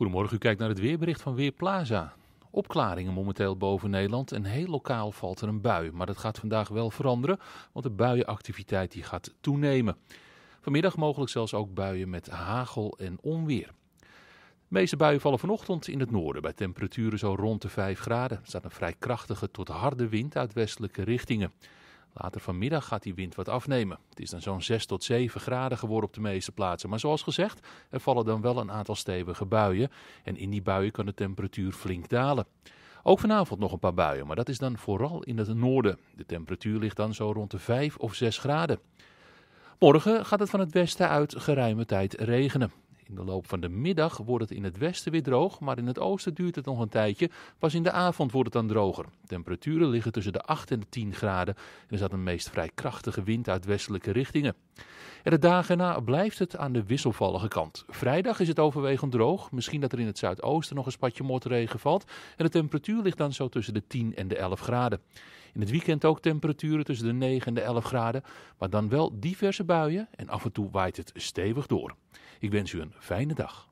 Goedemorgen, u kijkt naar het weerbericht van Weerplaza. Opklaringen momenteel boven Nederland en heel lokaal valt er een bui. Maar dat gaat vandaag wel veranderen, want de buienactiviteit die gaat toenemen. Vanmiddag mogelijk zelfs ook buien met hagel en onweer. De meeste buien vallen vanochtend in het noorden bij temperaturen zo rond de 5 graden. Er staat een vrij krachtige tot harde wind uit westelijke richtingen. Later vanmiddag gaat die wind wat afnemen. Het is dan zo'n 6 tot 7 graden geworden op de meeste plaatsen. Maar zoals gezegd, er vallen dan wel een aantal stevige buien. En in die buien kan de temperatuur flink dalen. Ook vanavond nog een paar buien, maar dat is dan vooral in het noorden. De temperatuur ligt dan zo rond de 5 of 6 graden. Morgen gaat het van het westen uit geruime tijd regenen. In de loop van de middag wordt het in het westen weer droog, maar in het oosten duurt het nog een tijdje. Pas in de avond wordt het dan droger. Temperaturen liggen tussen de 8 en de 10 graden en er zat een meest vrij krachtige wind uit westelijke richtingen. En de dagen na blijft het aan de wisselvallige kant. Vrijdag is het overwegend droog, misschien dat er in het zuidoosten nog een spatje motregen valt en de temperatuur ligt dan zo tussen de 10 en de 11 graden. In het weekend ook temperaturen tussen de 9 en de 11 graden, maar dan wel diverse buien en af en toe waait het stevig door. Ik wens u een fijne dag.